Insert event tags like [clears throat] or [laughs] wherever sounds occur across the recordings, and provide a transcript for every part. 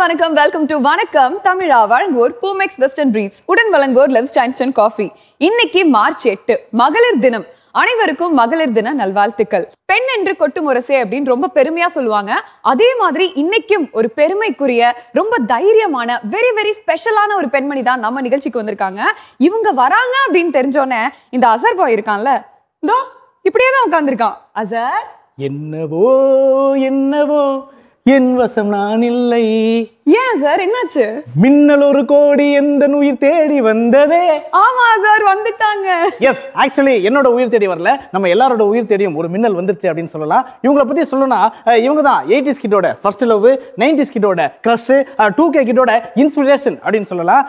வணக்கம் welcome to வணக்கம் தமிழா வழங்குவோர் பூமெக்ஸ் வெஸ்டர்ன் பிரீட்ஸ் உடன் வழங்குவோர் லெவ் ஸ்டான்ஸ்டன் காஃபி இன்னைக்கு மார்ச் எட்டு மகளிர் தினம் அனைவருக்கும் மகளிர் தின நல்வாழ்த்துக்கள் பெண் என்று கொட்டு முரசே அப்படின்னு ரொம்ப பெருமையா சொல்லுவாங்க அதே மாதிரி இன்னைக்கும் ஒரு பெருமைக்குரிய ரொம்ப தைரியமான வெரி வெரி ஸ்பெஷலான ஒரு பெண்மணி தான் நம்ம நிகழ்ச்சிக்கு வந்திருக்காங்க இவங்க வராங்க அப்படின்னு தெரிஞ்சோடனே இந்த அசர் பாய் இருக்கான்ல இதோ இப்படியே தான் உட்காந்துருக்கான் அசர் என்னவோ என்னவோ என் வசம் நான் இல்லை ஏன் சார் என்னாச்சு மின்னல் ஒரு கோடி எந்த உயிர் தேடி வந்ததே ஆமா சார் வந்துட்டாங்க எஸ் ஆக்சுவலி என்னோட உயிர் தேடி வரல நம்ம எல்லாரோட உயிர் தேடியும் ஒரு மின்னல் வந்துருச்சு அப்படின்னு சொல்லலாம் இவங்கள பத்தி சொல்லணும்னா இவங்க தான் எயிட்டிஸ் கிட்டோட ஃபர்ஸ்ட் லவ் நைன்டிஸ் கிட்டோட க்ரஷ் டூ கே கிட்டோட இன்ஸ்பிரேஷன் அப்படின்னு சொல்லலாம்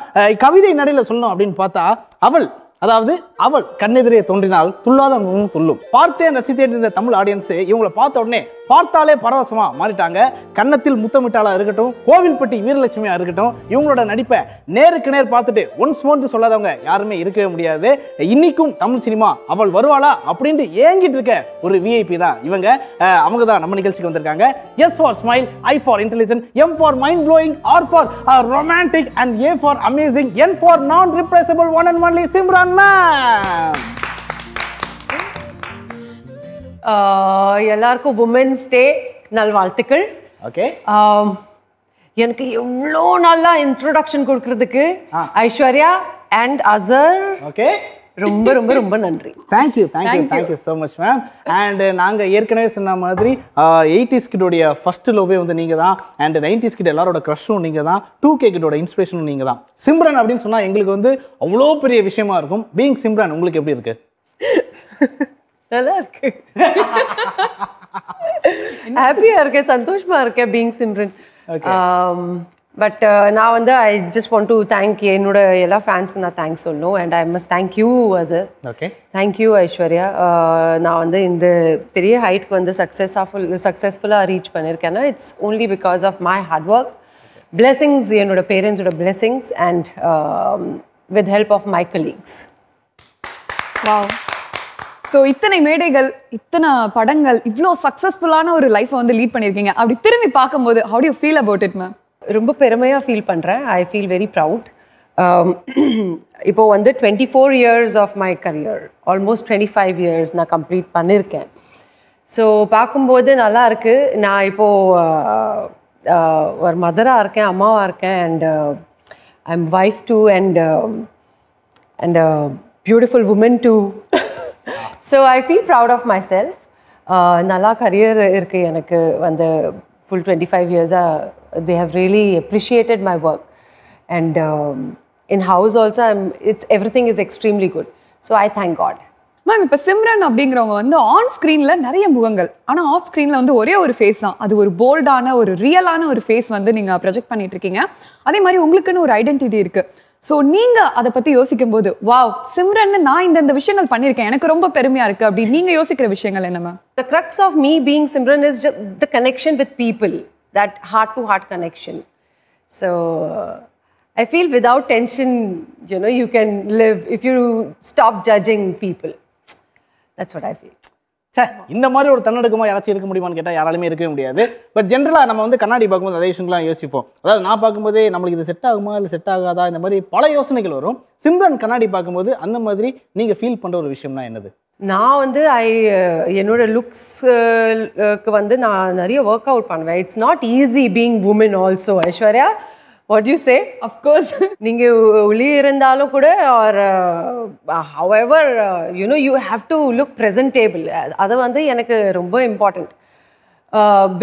கவிதை நடையில் சொல்லணும் அப்படின்னு பார்த்தா அவள் அதாவது அவள் கண்ணெதிரே தோன்றினால் துள்ளாத முகம் துள்ளும் பார்த்தே ரசித்தேன் இருந்த தமிழ் ஆடியன்ஸ் இவங்களை பார்த்த உடனே பார்த்தாலே பரவசமா மாறிட்டாங்க கன்னத்தில் முத்தமிட்டாளா இருக்கட்டும் கோவில்பட்டி வீரலட்சுமியா இருக்கட்டும் இவங்களோட நடிப்பை நேருக்கு நேர் பார்த்துட்டு ஒன்ஸ் மோன்ட் சொல்லாதவங்க யாருமே இருக்கவே முடியாது இன்னைக்கும் தமிழ் சினிமா அவள் வருவாளா அப்படின்ட்டு ஏங்கிட்டு இருக்க ஒரு விஐபி தான் இவங்க அவங்க தான் நம்ம நிகழ்ச்சிக்கு வந்திருக்காங்க S for smile I for intelligent M for mind blowing R for romantic and A for amazing N for non replaceable one and only Simran ma'am எல்லாருக்கும் உமன்ஸ் டே நல்வாழ்த்துக்கள் ஓகே எனக்கு எவ்வளோ நல்லா இன்ட்ரோடக்ஷன் கொடுக்கறதுக்கு ஐஸ்வர்யா அண்ட் அசர் ஓகே ரொம்ப ரொம்ப ரொம்ப நன்றி thank you thank you thank you so much ma'am and நாங்கள் ஏற்கனவே சொன்ன மாதிரி எயிட்டிஸ் uh, கிட்டோடைய ஃபர்ஸ்ட் லவ்வே வந்து நீங்கள் தான் அண்டு நைன்டிஸ் கிட்ட எல்லாரோட க்ரஷும் நீங்கள் தான் டூ கே கிட்டோட இன்ஸ்பிரேஷனும் நீங்கள் தான் சிம்ரன் அப்படின்னு சொன்னால் எங்களுக்கு வந்து அவ்வளோ பெரிய விஷயமா இருக்கும் பீங் சிம்ரன் உங்களுக்கு எப்படி இருக்கு நல்லா இருக்கு ஹாப்பியாக இருக்கேன் சந்தோஷமாக இருக்கேன் being Simran um, but uh, நான் வந்து I just want to thank என்னோட எல்லா ஃபேன்ஸ்க்கு நான் தேங்க்ஸ் சொல்லணும் and I must thank you as okay thank you Aishwarya நான் வந்து இந்த பெரிய ஹைட்க்கு வந்து சக்ஸஸ் ஆஃப் சக்ஸஸ்ஃபுல்லாக ரீச் பண்ணியிருக்கேன்னா it's only because of my hard work blessings என்னோட பேரண்ட்ஸோட blessings and with help of my colleagues வா ஸோ இத்தனை மேடைகள் இத்தனை படங்கள் இவ்வளோ சக்ஸஸ்ஃபுல்லான ஒரு லைஃப்பை வந்து லீட் பண்ணியிருக்கீங்க அப்படி திரும்பி பார்க்கும்போது how you feel about it ma'am ரொம்ப பெருமையாக ஃபீல் பண்ணுறேன் ஐ ஃபீல் வெரி ப்ரவுட் இப்போது வந்து twenty four years of my career almost twenty five years நான் கம்ப்ளீட் பண்ணியிருக்கேன் ஸோ பார்க்கும்போது நல்லா இருக்குது நான் இப்போது ஒரு மதராக இருக்கேன் அம்மாவாக இருக்கேன் and I am wife too and and beautiful woman too so I feel proud of myself நல்லா கரியர் இருக்குது எனக்கு வந்து ஃபுல் டுவெண்ட்டி ஃபைவ் இயர்ஸாக they have really appreciated my work. And um, in house also, I'm, it's everything is extremely good. So I thank God. Ma'am இப்போ சிம்ரன் அப்படிங்கிறவங்க வந்து on ஸ்க்ரீனில் நிறைய முகங்கள் ஆனால் ஆஃப் ஸ்க்ரீனில் வந்து ஒரே ஒரு ஃபேஸ் தான் அது ஒரு போல்டான ஒரு ரியலான ஒரு ஃபேஸ் வந்து நீங்கள் ப்ரொஜெக்ட் பண்ணிட்டு இருக்கீங்க அதே மாதிரி உங்களுக்குன்னு ஒரு ஐடென்டிட்டி இருக்குது ஸோ நீங்கள் அதை பற்றி யோசிக்கும் போது வாவ் சிம்ரன் நான் இந்தந்த விஷயங்கள் பண்ணியிருக்கேன் எனக்கு ரொம்ப பெருமையாக இருக்குது அப்படி நீங்கள் யோசிக்கிற விஷயங்கள் என்ன ma'am the crux of me being Simran is the connection with people that heart to heart connection. So uh, I feel without tension, you know, you can live if you stop judging people. That's what I feel. Sir இந்த மாதிரி ஒரு தன்னடக்கமாக யாராச்சும் இருக்க முடியுமான்னு கேட்டால் யாராலுமே இருக்கவே முடியாது பட் ஜென்ரலாக நம்ம வந்து கண்ணாடி பார்க்கும்போது அதே விஷயங்கள்லாம் யோசிப்போம் அதாவது நான் பார்க்கும்போதே நம்மளுக்கு இது செட் ஆகுமா இல்லை செட் ஆகாதா இந்த மாதிரி பல யோசனைகள் வரும் சிம்ரன் கண்ணாடி பார்க்கும்போது அந்த மாதிரி நீங்கள் ஃபீல் பண்ணுற ஒரு விஷயம்னா என்னது நான் வந்து ஐ என்னோட லுக்ஸுக்கு வந்து நான் நிறைய ஒர்க் அவுட் பண்ணுவேன் it's not easy being woman also Aishwarya what you say of course நீங்கள் ஒளி இருந்தாலும் கூட or however you know you have to look presentable அதை வந்து எனக்கு ரொம்ப இம்பார்ட்டண்ட்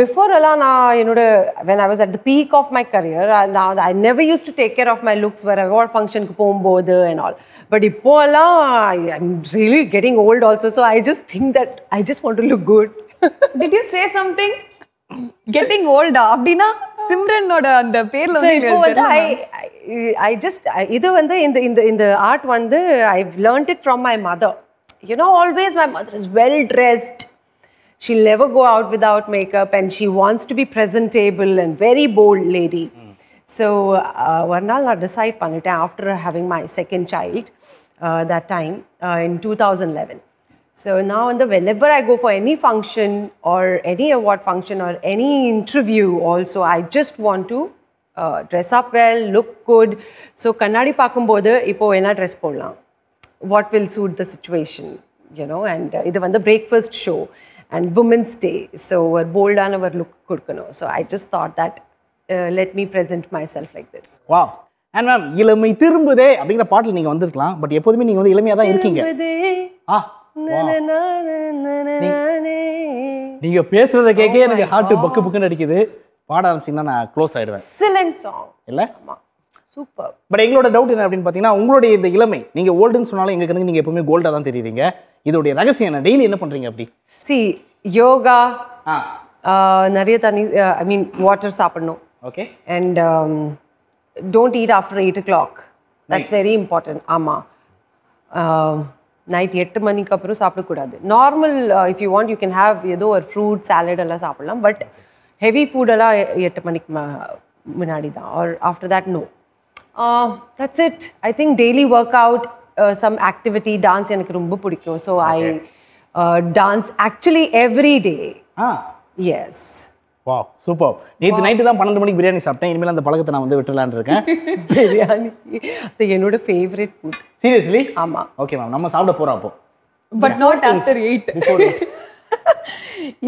பிஃபோர் எல்லாம் நான் என்னோட when I was at the peak of my career நான் I never use to take care of my looks வேறு அவார்ட் ஃபங்க்ஷனுக்கு போகும்போது அண்ட் ஆல் பட் இப்போலாம் I I'm really getting old also so I just think that I just want to look good did you say something getting ஓல்டா அப்படின்னா சிம்ரனோட அந்த பேர்ல வந்து ஐ ஐ ஜஸ்ட் இது வந்து இந்த இந்த இந்த ஆர்ட் வந்து I learned it from my mother you know always my mother is well dressed She'll never go out without makeup and she wants to be presentable and very bold lady. Mm. So, uh, Varnal and I decide Panita after having my second child uh, that time uh, in 2011. So now and the whenever I go for any function or any award function or any interview also, I just want to uh, dress up well, look good. So kannadi ena dress என்ன What will suit the situation, you know? And and one the breakfast show. And women's day so ஒரு போல்டான ஒரு look கொடுக்கணும் so I just thought that let me present myself like this வா and ma'am இளமை திரும்புதே அப்படிங்கிற பாட்டில் நீங்கள் வந்திருக்கலாம் பட் எப்போதுமே நீங்கள் வந்து இளமையாக தான் இருக்கீங்க நீங்க பேசுறத கேக்க oh எனக்கு ஹார்ட் பக்கு புக்குன்னு அடிக்குது பாட ஆரம்பிச்சீங்கன்னா நான் க்ளோஸ் ஆயிடுவேன் எக்ஸலன்ட் சாங் இல்ல சூப்பர் பட் எங்களோட டவுட் என்ன அப்படின்னு பாத்தீங்கன்னா உங்களுடைய இந்த இளமை நீங்க ஓல்டுன்னு சொன்னாலும் எங்க கணக்கு நீங்க எப்பவுமே கோல்டா தான் தெரியுறீங்க இதோடைய ரகசியம் என்ன டெய்லி என்ன பண்ணுறீங்க அப்படி சி யோகா நிறைய தண்ணி ஐ மீன் வாட்டர் சாப்பிடணும் okay and don't eat after eight o'clock that's very important ஆமாம் நைட் எட்டு மணிக்கு அப்புறம் சாப்பிடக்கூடாது normal if you want you can have ஏதோ ஒரு ஃப்ரூட் சாலட் எல்லாம் சாப்பிடலாம் பட் ஹெவி ஃபுட்டெல்லாம் எட்டு மணிக்கு முன்னாடி தான் or after that no that's it I think daily work out some activity dance எனக்கு ரொம்ப பிடிக்கும் so I dance actually every day yes வா சூப்பர் நேற்று நைட்டு தான் பன்னெண்டு மணிக்கு பிரியாணி சாப்பிட்டேன் இனிமேல் அந்த பழக்கத்தை நான் வந்து விட்டுலான் இருக்கேன் [laughs] பிரியாணி அது என்னோட ஃபேவரட் ஃபுட் சீரியஸ்லி ஆமாம் ஓகே மேம் நம்ம சாப்பிட போகிறோம் அப்போ but not after eight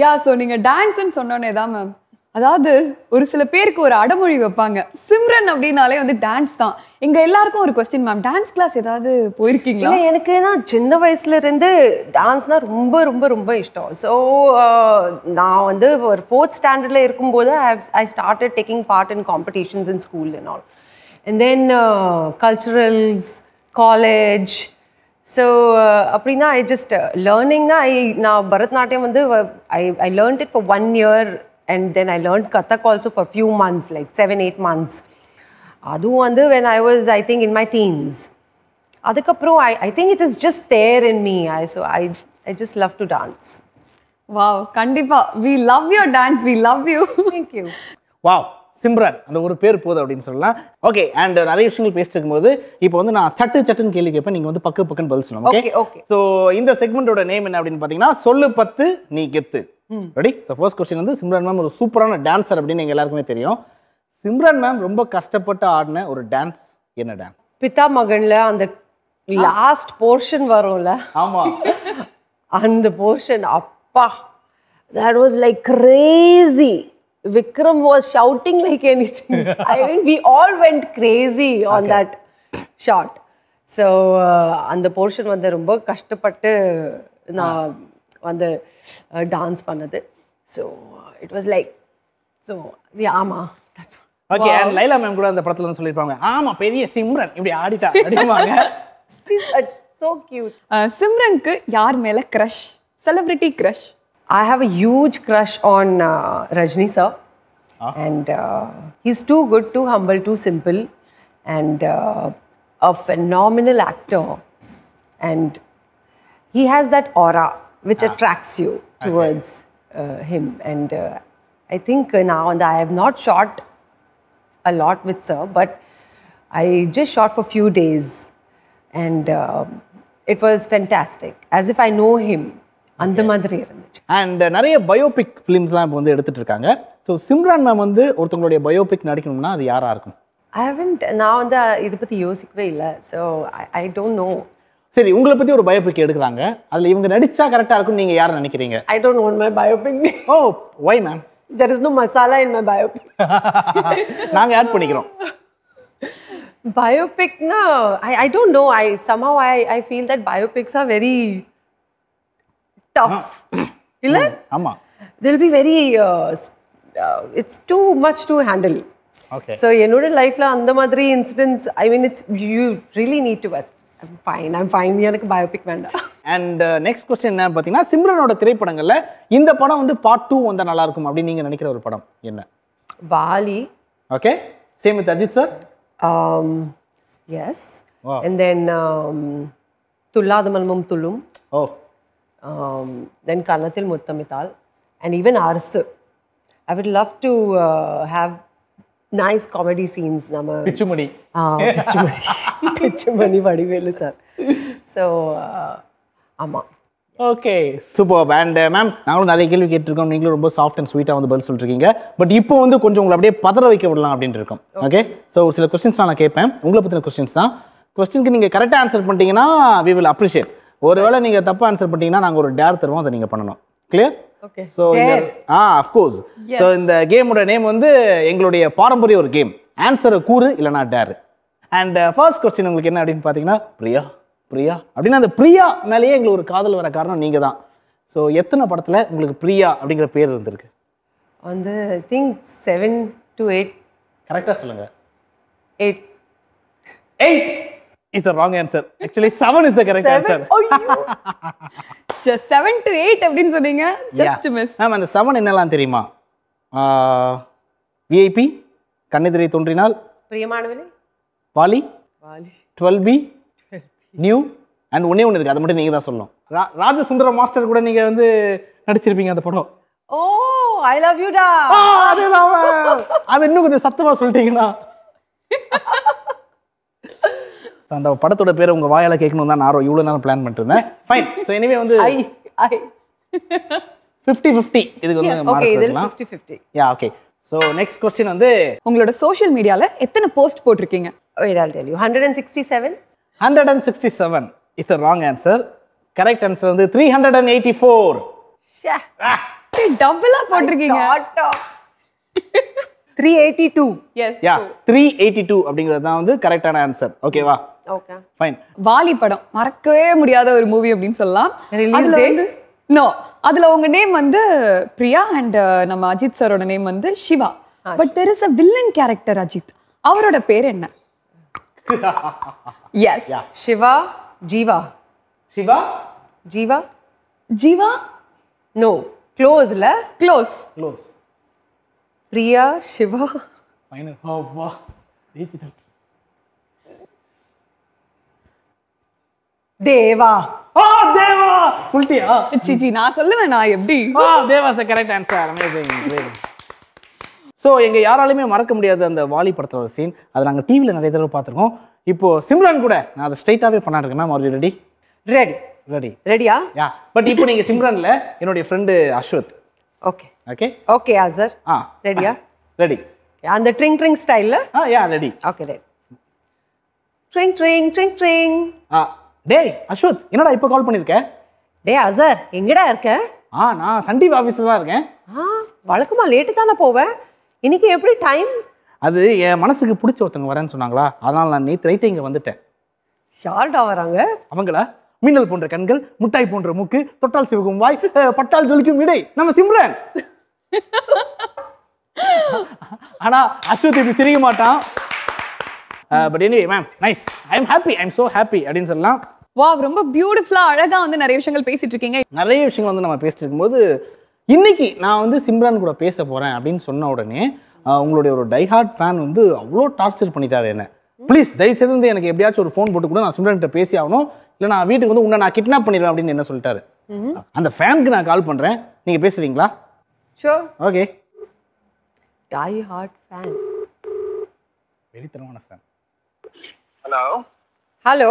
yeah so நீங்கள் டான்ஸ்ன்னு சொன்னோன்னே தான் மேம் அதாவது ஒரு சில பேருக்கு ஒரு அடமொழி வைப்பாங்க சிம்ரன் அப்படின்னாலே வந்து டான்ஸ் தான் எங்க எல்லாருக்கும் ஒரு கொஸ்டின் மேம் டான்ஸ் கிளாஸ் ஏதாவது போயிருக்கீங்களா எனக்கு நான் சின்ன வயசுல இருந்து டான்ஸ்னா ரொம்ப ரொம்ப ரொம்ப இஷ்டம் ஸோ நான் வந்து ஒரு ஃபோர்த் ஸ்டாண்டர்ட்ல இருக்கும்போது I started taking part in competitions in school and all and then culturals college so அப்படின்னா ஐ ஜஸ்ட் லேர்னிங்னா ஐ நான் பரதநாட்டியம் வந்து I I learned it for one year and then I learned Kathak also for few few months, like eight months months. Adu when when I was, I think, in my teens. அதுக்கப்புறம் I I think it is just there in me I so I I just love to dance wow கண்டிப்பா we love your dance we love you thank you wow Simran அந்த ஒரு பேர் போதும் அப்படின்னு சொல்லலாம் okay and நிறைய விஷயங்கள் பேசிட்டு இருக்கும்போது இப்போ வந்து நான் சட்டு சட்டுன்னு கேள்வி கேட்பேன் நீங்கள் வந்து பக்கு பக்குன்னு பதில் சொல்லணும் ஓகே ஓகே ஸோ இந்த செக்மெண்ட்டோட நேம் என்ன அப்படின்னு பார்த்தீங்கன்னா சொல்லு பத்து நீ கெத்து ரெடி ஸோ ஃபர்ஸ்ட் கொஸ்டின் வந்து சிம்ரன் மேம் ஒரு சூப்பரான டான்ஸர் அப்படின்னு எங்கள் எல்லாருக்குமே தெரியும் சிம்ரன் மேம் ரொம்ப கஷ்டப்பட்டு ஆடின ஒரு டான்ஸ் என்ன டான்ஸ் பிதா மகன்ல அந்த லாஸ்ட் போர்ஷன் வரும்ல ஆமா அந்த போர்ஷன் அப்பா that was like crazy Vikram was shouting like anything I mean we all went crazy on that shot so அந்த போர்ஷன் வந்து ரொம்ப கஷ்டப்பட்டு நான் வந்து டான்ஸ் பண்ணது so it was like so இது ஆமாம் ஓகே அண்ட் லைலா மேம் கூட அந்த படத்துல வந்து சொல்லியிருப்பாங்க ஆமா பெரிய சிம்ரன் இப்படி ஆடிட்டா அப்படிம்பாங்க கியூட் [laughs] uh, சிம்ரனுக்கு யார் மேல crush celebrity crush I have a huge crush on Rajini sir and he's too good too humble too simple and a phenomenal actor and he has that aura which ah. attracts you towards okay. uh, him. And uh, I think uh, now and I have not shot a lot with Sir, but I just shot for a few days and uh, it was fantastic. As if I know him. அந்த மாதிரி இருந்துச்சு and நிறைய biopic ஃபிலிம்ஸ்லாம் இப்போ வந்து எடுத்துட்டு இருக்காங்க so Simran ma'am வந்து ஒருத்தவங்களுடைய biopic நடிக்கணும்னா அது யாராக இருக்கும் ஐ ஹவன்ட் நான் வந்து இதை பற்றி யோசிக்கவே இல்லை ஸோ ஐ டோன்ட் நோ சரி உங்களை பத்தி ஒரு பயோபிக் எடுக்கிறாங்க அதுல இவங்க நடிச்சா கரெக்டா இருக்கும் நீங்க யார் நினைக்கிறீங்க I don't want my biopic oh why ma'am there is no masala in my biopic நாங்க ஆட் பண்ணிக்கிறோம் பயோபிக்னா I I don't know I somehow I I feel that biopics are very tough இல்ல ஆமா till be very it's too much to handle okay so என்னோட லைஃப்ல அந்த மாதிரி incidents I mean it's you really need to work fine I'm fine எனக்கு biopic வேண்டாம் and next question என்ன பார்த்தீங்கன்னா சிம்ரனோட திரைப்படங்களில் இந்த படம் வந்து பார்ட் டூ வந்தால் நல்லாயிருக்கும் அப்படின்னு நீங்கள் நினைக்கிற ஒரு படம் என்ன Vaali okay same with Ajith sir yes and then Thulladha Manamum Thullum oh oh. Then um, கன்னத்தில் முத்தமித்தால் and even Arasu I would love to have nice comedy scenes நம்ம பிச்சுமணி பிச்சுமணி பிச்சுமணி வடிவேலு சார் ஸோ ஆமாம் ஓகே சூப்பர் அண்ட் மேம் நாங்களும் நிறைய கேள்வி கேட்டிருக்கோம் நீங்களும் ரொம்ப சாஃப்ட் அண்ட் ஸ்வீட்டாக வந்து பதில் சொல்லிருக்கீங்க பட் இப்போ வந்து கொஞ்சம் உங்களை அப்படியே பதற வைக்க விடலாம் அப்படின்ட்டு இருக்கோம் ஓகே ஸோ சில கொஸ்டின்ஸ் நான் கேட்பேன் உங்களை பற்றின கொஸ்டின்ஸ் தான் கொஸ்டினுக்கு நீங்கள் கரெக்டாக ஆன்சர் பண்ணிட்டீங்கன்னா வி வில் அப்ரிஷியேட் ஒருவேளை நீங்கள் தப்பாக ஆன்சர் பண்ணிட்டீங்கன்னா நாங்கள் ஒரு டேர் தருவோம் அதை நீங்கள் பண்ணணும் clear so ah of course so இந்த கேமோட நேம் வந்து எங்களுடைய பாரம்பரிய ஒரு கேம் ஆன்சரை கூறு இல்லைனா டேரு அண்ட் ஃபர்ஸ்ட் கொஸ்டின் உங்களுக்கு என்ன அப்படின்னு பார்த்தீங்கன்னா பிரியா பிரியா அப்படின்னா அந்த பிரியா மேலேயே எங்களுக்கு ஒரு காதல் வர காரணம் நீங்கள் தான் ஸோ எத்தனை படத்தில் உங்களுக்கு பிரியா அப்படிங்கிற பேர் இருந்திருக்கு வந்து I think seven to eight கரெக்டாக சொல்லுங்கள் eight eight is the wrong answer actually seven is the correct answer just seven to eight அப்படின்னு சொன்னீங்க ஜஸ்ட் மிஸ் மேம் அந்த செவன் என்னெல்லாம் தெரியுமா விஐபி கண்ணெதிரை தோன்றினால் பிரியமானவரே பாலி பாலி டுவெல் பி நியூ அண்ட் ஒன்னே ஒன்று இருக்குது அதை மட்டும் நீங்கள் தான் சொல்லணும் ரா ராஜசுந்தர மாஸ்டர் கூட நீங்கள் வந்து நடிச்சிருப்பீங்க அந்த படம் ஓ ஐ லவ் யூ டா அதுதான் அது இன்னும் கொஞ்சம் சத்தமாக சொல்லிட்டீங்கன்னா [laughs] அந்த படத்தோட பேரை உங்கள் வாயால் கேட்கணும் தான் நான் இவ்வளோ நேரம் பிளான் பண்ணிருந்தேன் ஃபைன் ஸோ இனிமே வந்து ஃபிஃப்டி ஃபிஃப்டி இதுக்கு வந்து ஓகே இது யா ஓகே நெக்ஸ்ட் கொஸ்டின் வந்து உங்களோட சோஷியல் மீடியால எத்தனை போஸ்ட் போட்டிருக்கீங்க wait tell you hundred and sixty seven hundred and sixty seven a wrong answer correct answer வந்து three hundred and eighty four போட்டிருக்கீங்க three eighty two yes yeah three eighty two அப்படிங்கிறது தான் வந்து கரெக்டான answer ஓகேவா okay fine Vaali படம் மறக்கவே முடியாத ஒரு மூவி அப்படின்னு சொல்லலாம் ரிலீஸ் டேட் நோ அதுல உங்க நேம் வந்து பிரியா அண்ட் uh, நம்ம அஜித் சாரோட நேம் வந்து Siva but there is a villain character Ajith அவரோட பேர் என்ன எஸ் [laughs] சிவா ஜீவா சிவா ஜீவா ஜீவா நோ க்ளோஸ்ல close close Priya Siva final Deva ah Deva ஃபுல்டியா சிச்சி நான் சொல்லுவேன் நான் எப்படி ah Deva sir correct answer amazing so எங்கள் யாராலுமே மறக்க முடியாத அந்த வாலி படத்தில் ஒரு சீன் அதை நாங்கள் டிவியில் நிறைய தடவை பார்த்துருக்கோம் இப்போ சிம்ரன் கூட நான் அதை ஸ்ட்ரைட்டாகவே பண்ணாட்டுருக்கேன் ma'am are ready ready ready ரெடியா யா பட் இப்போ நீங்கள் சிம்ரானில் என்னுடைய friend Ashwath okay okay okay sir ah ரெடியா ரெடி அந்த ட்ரிங் ட்ரிங் ஸ்டைலில் ah yeah ready okay ready ட்ரிங் ட்ரிங் ட்ரிங் ட்ரிங் ஆ டேய் அஸ்வத் என்னடா இப்போ கால் பண்ணிருக்க டேய் அசர் எங்கடா இருக்க ஆ நான் சண்டீப் டிவி ஆஃபீஸில் தான் இருக்கேன் ஆ வழக்கமாக லேட்டு தானே போவேன் இன்னைக்கு எப்படி டைம் அது என் மனசுக்கு பிடிச்ச ஒருத்தவங்க வரேன்னு சொன்னாங்களா அதனால் நான் நேற்று ரைட்டு இங்கே வந்துட்டேன் யார்டா வராங்க அவங்களா மின்னல் போன்ற கண்கள் முட்டாய் போன்ற மூக்கு தொட்டால் சிவகும் வாய் பட்டால் ஜொலிக்கும் இடை நம்ம சிம்ரன் ஆனா அஸ்வத் இப்படி சிரிக்க மாட்டான் but anyway ma'am nice I am happy I am so happy அப்படின்னு சொல்லலாம் வா ரொம்ப பியூட்டிஃபுல்லா அழகா வந்து நிறைய விஷயங்கள் பேசிட்டு இருக்கீங்க நிறைய விஷயங்கள் வந்து நம்ம பேசிட்டு இருக்கும்போது இன்னைக்கு நான் வந்து சிம்ரான் கூட பேச போறேன் அப்படின்னு சொன்ன உடனே உங்களுடைய ஒரு டைஹார்ட் ஃபேன் வந்து அவ்வளோ டார்ச்சர் பண்ணிட்டாரு என்ன ப்ளீஸ் செய்து வந்து எனக்கு எப்படியாச்சும் ஒரு ஃபோன் போட்டு கூட நான் சிம்ரான்கிட்ட பேசி ஆகணும் இல்லை நான் வீட்டுக்கு வந்து உன்னை நான் கிட்னாப் பண்ணிடுவேன் அப்படின்னு என்ன சொல்லிட்டாரு அந்த ஃபேனுக்கு நான் கால் பண்றேன் நீங்க பேசுறீங்களா sure okay die hard fan வெறித்தனமான ஃபேன் ஹலோ ஹலோ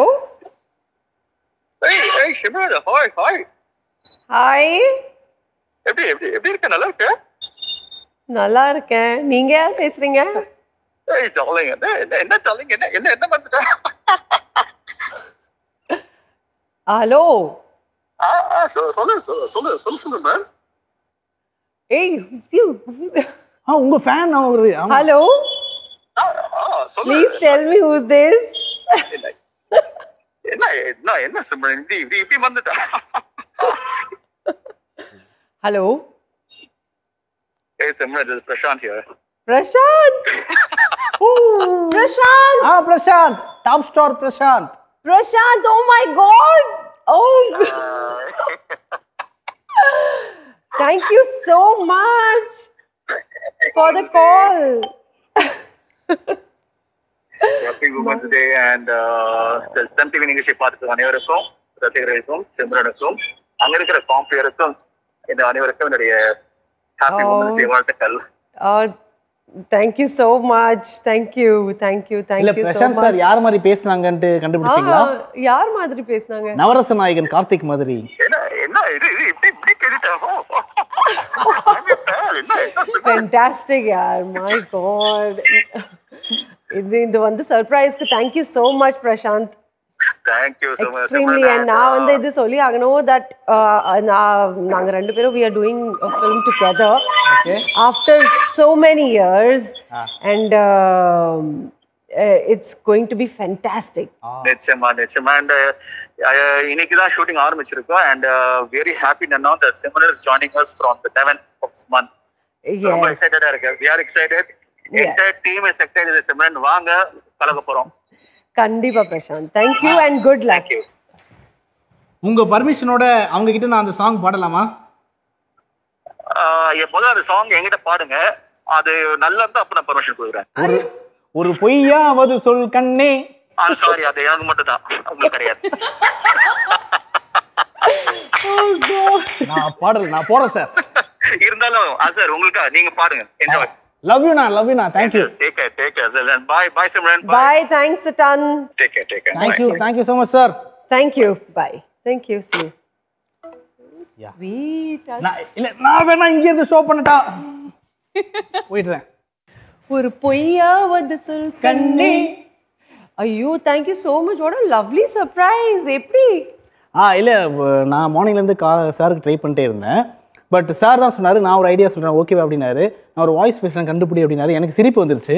ஏய் ஏய் ஷிமரன் ஹாய் ஹாய் ஹாய் எப்படி எப்படி எப்படி இருக்க நல்லா இருக்க நல்லா இருக்கேன் நீங்க யார் பேசுறீங்க ஏய் டாலிங் என்ன என்ன டாலிங் என்ன என்ன என்ன மறந்துட்ட ஹலோ ஆ ஆ சொல்லு சொல்லு சொல்லு சொல்லு மேம் ஏய் ஆ உங்க ஃபேன் நான் hello please tell me who's this [laughs] Hello. Hey Simran, this is Prashant here. Prashant! [laughs] Ooh, Prashant! Ah, Prashant! Top star Prashant. Prashant, oh my god! Oh! [laughs] Thank you so much for the call. Day and uh, அனைவருக்கும் ரசிகர்களுக்கும் சிம்ரனுக்கும் அங்க இருக்கிற காம்பியருக்கும் இந்த அனைவருக்கும் என்னுடைய oh. வாழ்த்துக்கள் thank you so much thank you thank you thank you யார் மாதிரி பேசுனாங்கன்னு யார் மாதிரி பேசுனாங்க நவரச நாயகன் கார்த்திக் மாதிரி என்ன இது இப்படி [laughs] யார் மை காட் இது இது வந்து சர்ப்ரைஸ்க்கு thank you so much Prashanth extremely and நான் வந்து இது சொல்லி ஆகணும் தட் uh, நாங்கள் ரெண்டு பேரும் we are doing film together after so many years and it's going to be fantastic நிச்சயமா நிச்சயமா அண்ட் uh, uh, இன்னைக்கு தான் ஷூட்டிங் ஆரம்பிச்சிருக்கோம் அண்ட் வெரி ஹாப்பி அனௌன்ஸ் சிமிலர்ஸ் joining us from the 7th of month ரொம்ப எக்ஸைட்டடா இருக்கு we are excited team secretary Simran வாங்க கலக்க போறோம் கண்டிப்பா Prashanth thank you and good luck உங்க பர்மிஷனோட அவங்க கிட்ட நான் அந்த சாங் பாடலாமா எப்போதும் அந்த சாங் என்கிட்ட பாடுங்க அது நல்லா இருந்தா அப்ப நான் பர்மிஷன் கொடுக்குறேன் ஒரு பொய்யாவது சொல் கண்ணே சாரி அது எனக்கு மட்டும் தான் உங்களுக்கு கிடையாது நான் பாடல நான் போறேன் சார் இருந்தாலும் சார் உங்களுக்கா நீங்க பாடுங்க என்ஜாய் லவ் யூ நான் லவ் யூ நான் thank you take care take care and bye bye Simran bye bye thanks ton take care take care thank you thank you so much sir thank you bye thank you see you sweet நான் இல்ல நான் வேணா இங்க இருந்து show பண்ணட்டா போயிடுறேன் ஒரு பொய்யாவது சொல் கண்ணே ஐயோ thank you much much a lovely surprise எப்படி ஆ இல்லை நான் மார்னிங்லேருந்து கா சாருக்கு ட்ரை பண்ணிட்டே இருந்தேன் பட் சார் தான் சொன்னார் நான் ஒரு ஐடியா சொல்கிறேன் ஓகேவா அப்படின்னாரு நான் ஒரு வாய்ஸ் பேசுகிறேன் கண்டுபிடி அப்படின்னாரு எனக்கு சிரிப்பு வந்துருச்சு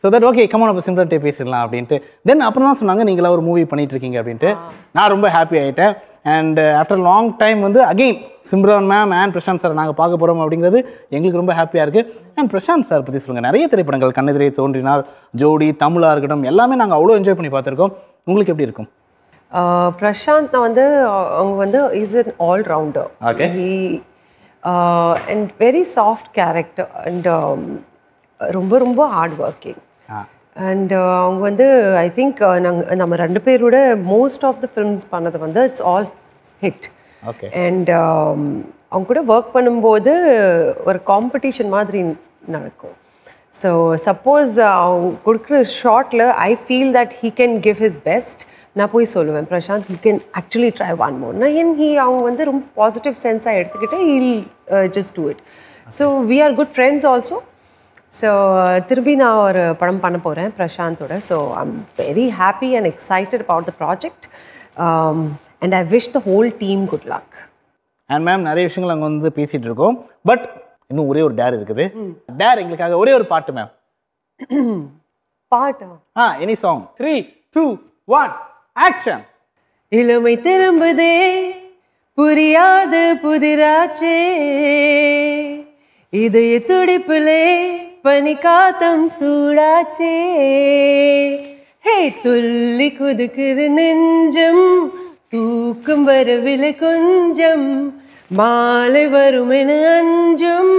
ஸோ தட் ஓகே கமோன் நம்ம சிம்ரன்ட்டே பேசிடலாம் அப்படின்ட்டு தென் அப்புறம் தான் சொன்னாங்க நீங்களாக ஒரு மூவி பண்ணிட்டு இருக்கீங்க அப்படின்ட்டு நான் ரொம்ப ஹாப்பி ஆகிட்டேன் அண்ட் ஆஃப்டர் லாங் டைம் வந்து again Simran ma'am and Prashanth sir நாங்கள் பார்க்க போகிறோம் அப்படிங்கிறது எங்களுக்கு ரொம்ப ஹாப்பியாக இருக்குது அண்ட் பிரசாந்த் சார் பற்றி சொல்லுங்கள் நிறைய திரைப்படங்கள் கண்ணதிரை தோன்றினால் ஜோடி தமிழாக இருக்கட்டும் எல்லாமே நாங்கள் அவ்வளோ என்ஜாய் பண்ணி பார்த்துருக்கோம் உங்களுக்கு எப்படி இருக்கும் பிரசாந்த் uh, வந்து அவங்க வந்து is in all rounder and very soft character and ரொம்ப ரொம்ப ஹார்ட் ஒர்க்கிங் அண்ட் அவங்க வந்து ஐ திங்க் நாங்கள் நம்ம ரெண்டு பேரோட மோஸ்ட் ஆஃப் த ஃபிலிம்ஸ் பண்ணது வந்து இட்ஸ் ஆல் ஹிட் அண்ட் அவங்க கூட ஒர்க் பண்ணும்போது ஒரு காம்படிஷன் மாதிரி நடக்கும் ஸோ சப்போஸ் அவங்க கொடுக்குற ஷார்ட்டில் I feel that he can give his best நான் போய் சொல்லுவேன் Prashanth you can actually try one more நான் என் ஹி அவங்க வந்து ரொம்ப பாசிட்டிவ் சென்ஸாக எடுத்துக்கிட்டே இல் just do it so we are good friends also so திரும்பி நான் ஒரு படம் பண்ண போகிறேன் பிரசாந்தோட so I am very happy and excited about the project and I wish the whole team good luck and ma'am நிறைய விஷயங்கள் அங்கே வந்து பேசிகிட்டு இருக்கோம் பட் இன்னும் ஒரே ஒரு டேர் இருக்குது டேர் எங்களுக்காக ஒரே ஒரு பாட்டு மேம் [clears throat] பாட்டு ஆ any song three two one action இளமை திரும்புதே புரியாது புதிராச்சே இதய துடிப்புலே பனி காத்தம் சூடாச்சே ஹே துள்ளி குதுக்குற நெஞ்சம் தூக்கம் வரவில் கொஞ்சம் மாலை வரும் என அஞ்சும்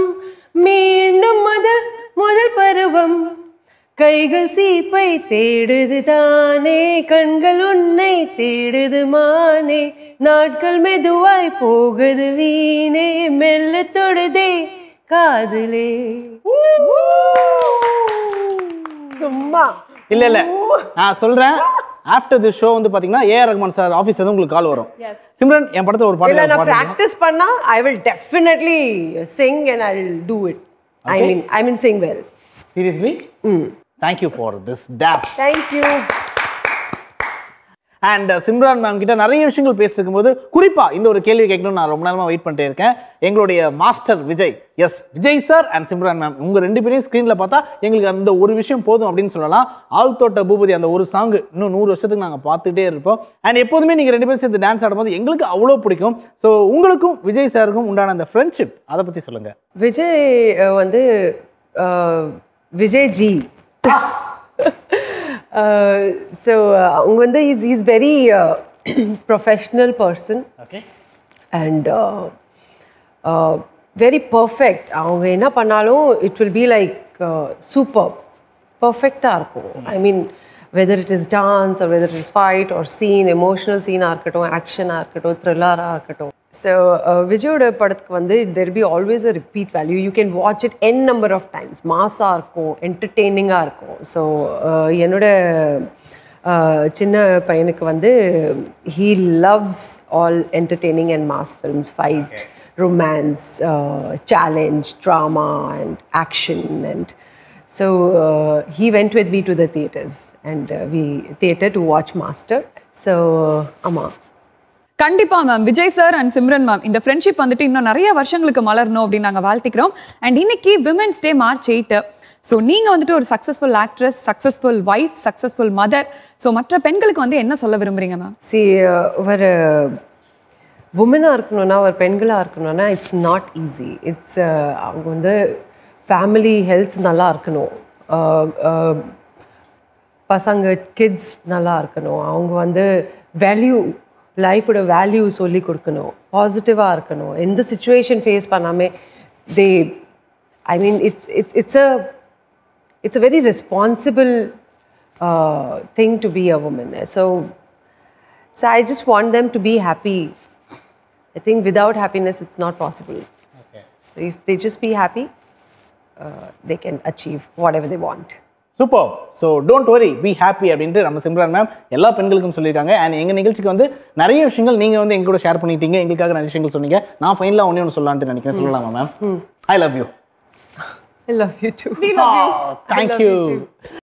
மீண்டும் முதல் முதல் பருவம் கைகள் சீப்பை தேடுது தானே கண்கள் உன்னை தேடுது மானே நாட்கள் மெதுவாய் போகுது வீணே மெல்ல தொடுதே காதலே சும்மா இல்ல இல்ல நான் சொல்றேன் ஆஃப்டர் தி ஷோ வந்து பாத்தீங்கன்னா ஏஆர் ரஹ்மான் சார் ஆஃபீஸ்ல இருந்து உங்களுக்கு கால் வரும் சிம்ரன் என் படத்துல ஒரு பாட்டு நான் பிராக்டிஸ் பண்ணா I will definitely sing and I will do it I mean I mean sing well seriously hmm thank you for this tape thank you and Simran ma'am கிட்ட நிறைய விஷயங்கள் பேசிட்டு இருக்கும்போது குறிப்பாக இந்த ஒரு கேள்வி கேட்கணும்னு நான் ரொம்ப நேரமாக வெயிட் பண்ணிட்டே இருக்கேன் எங்களுடைய master Vijay yes Vijay sir and Simran ma'am உங்கள் ரெண்டு பேரையும் ஸ்க்ரீனில் பார்த்தா எங்களுக்கு அந்த ஒரு விஷயம் போதும் அப்படின்னு சொல்லலாம் ஆழ்த்தோட்ட பூபதி அந்த ஒரு சாங்கு இன்னும் நூறு வருஷத்துக்கு நாங்கள் பார்த்துட்டே இருப்போம் அண்ட் எப்போதுமே நீங்கள் ரெண்டு பேரும் சேர்ந்து டான்ஸ் ஆடும்போது எங்களுக்கு அவ்வளோ பிடிக்கும் ஸோ உங்களுக்கும் விஜய் சாருக்கும் உண்டான அந்த ஃப்ரெண்ட்ஷிப் அதை பற்றி சொல்லுங்கள் விஜய் வந்து விஜய் ஜி ஸோ அவங்க வந்து is is very professional person okay and very perfect அவங்க என்ன பண்ணாலும் it will be like super பர்ஃபெக்டாக இருக்கும் I mean whether it is dance whether it is fight ஒரு சீன் எமோஷனல் சீனாக இருக்கட்டும் ஆக்ஷனாக இருக்கட்டும் த்ரில்லராக இருக்கட்டும் So, uh, Vijayoda padathukku vande, there will be always a repeat value. You can watch it n number of times. Mass arko, entertaining arko. Ah so, uh, yenoda uh, chinna he loves all entertaining and mass films, fight, romance, uh, challenge, drama, and action. And so, uh, he went with me to the theatres and we theatre to watch Master. So, ama. கண்டிப்பா ma'am Vijay sir and Simran ma'am இந்த friendship வந்துட்டு இன்னும் நிறைய வருஷங்களுக்கு மலரணும் அப்படின்னு நாங்கள் வாழ்த்திக்கிறோம் அண்ட் இன்னைக்கு women's day March eight so நீங்கள் வந்துட்டு ஒரு successful actress successful wife successful mother so மற்ற பெண்களுக்கு வந்து என்ன சொல்ல விரும்புறீங்க மேம் சி ஒரு உமனாக இருக்கணும்னா ஒரு பெண்களாக இருக்கணும்னா இட்ஸ் நாட் ஈஸி இட்ஸ் அவங்க வந்து ஃபேமிலி ஹெல்த் நல்லா இருக்கணும் uh, uh, பசங்க கிட்ஸ் நல்லா இருக்கணும் அவங்க வந்து வேல்யூ லைஃபோட வேல்யூ சொல்லி கொடுக்கணும் பாசிட்டிவாக இருக்கணும் எந்த சுச்சுவேஷன் ஃபேஸ் பண்ணாமல் they I mean it's it's it's a it's a very responsible thing to be a woman so so I just want them to be happy I think without happiness it's not possible so if they just be happy they can achieve whatever they want super so don't worry be happy அப்படின்ட்டு நம்ம Simran ma'am எல்லா பெண்களுக்கும் சொல்லியிருக்காங்க and எங்கள் நிகழ்ச்சிக்கு வந்து நிறைய விஷயங்கள் நீங்கள் வந்து எங்க கூட ஷேர் பண்ணிட்டீங்க எங்களுக்காக நிறைய விஷயங்கள் சொன்னீங்க நான் ஃபைனலாக ஒன்றே ஒன்று சொல்லலான்ட்டு நினைக்கிறேன் சொல்லலாமா ma'am I love you I love you too thank you